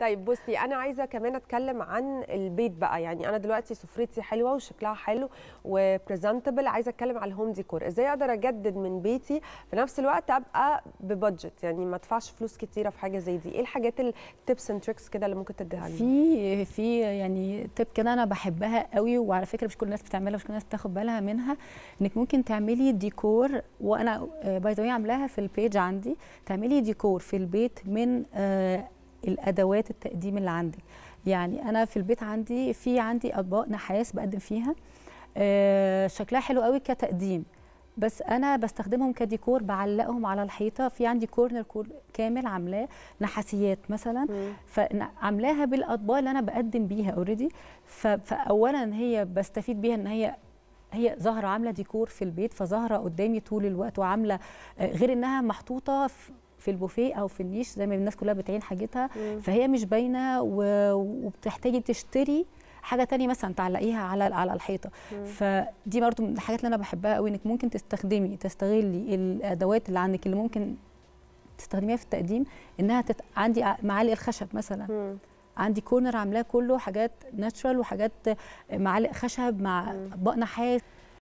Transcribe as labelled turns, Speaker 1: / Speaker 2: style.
Speaker 1: طيب بصي انا عايزه كمان اتكلم عن البيت بقى يعني انا دلوقتي سفرتي حلوه وشكلها حلو وبريزنتبل عايزه اتكلم على الهوم ديكور ازاي اقدر اجدد من بيتي في نفس الوقت ابقى ببادجت يعني ما ادفعش فلوس كتيره في حاجه زي دي ايه الحاجات التبس اند
Speaker 2: تريكس كده اللي ممكن تديها لنا في في يعني تب كده انا بحبها قوي وعلى فكره مش كل الناس بتعملها مش كل الناس بتاخد بالها منها انك ممكن تعملي ديكور وانا باي آه، ذا عاملاها في البيج عندي تعملي ديكور في البيت من آه، الادوات التقديم اللي عندك يعني انا في البيت عندي في عندي اطباق نحاس بقدم فيها آه، شكلها حلو قوي كتقديم بس انا بستخدمهم كديكور بعلقهم على الحيطه في عندي كورنر كامل عاملاه نحاسيات مثلا فعاملاها بالاطباق اللي انا بقدم بيها اوريدي فاولا هي بستفيد بيها ان هي هي زهره عامله ديكور في البيت فزهره قدامي طول الوقت وعامله آه، غير انها محطوطه في البوفيه او في النيش زي ما الناس كلها بتعين حاجتها فهي مش باينه وبتحتاجي تشتري حاجه تانية مثلا تعلقيها على على الحيطه مم. فدي برضو من الحاجات اللي انا بحبها قوي انك ممكن تستخدمي تستغلي الادوات اللي عندك اللي ممكن تستخدميها في التقديم انها تت... عندي معالق الخشب مثلا مم. عندي كورنر عاملاه كله حاجات ناتشرال وحاجات معالق خشب مع اطباق نحاس